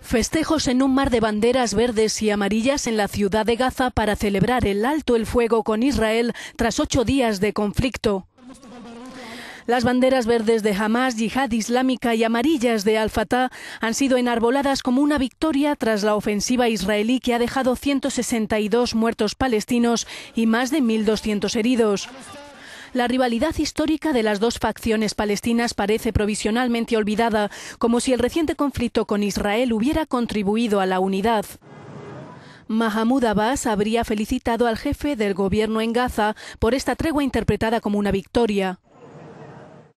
Festejos en un mar de banderas verdes y amarillas en la ciudad de Gaza para celebrar el alto el fuego con Israel tras ocho días de conflicto. Las banderas verdes de Hamas, Yihad Islámica y amarillas de Al-Fatah han sido enarboladas como una victoria tras la ofensiva israelí que ha dejado 162 muertos palestinos y más de 1.200 heridos la rivalidad histórica de las dos facciones palestinas parece provisionalmente olvidada, como si el reciente conflicto con Israel hubiera contribuido a la unidad. Mahmoud Abbas habría felicitado al jefe del gobierno en Gaza por esta tregua interpretada como una victoria.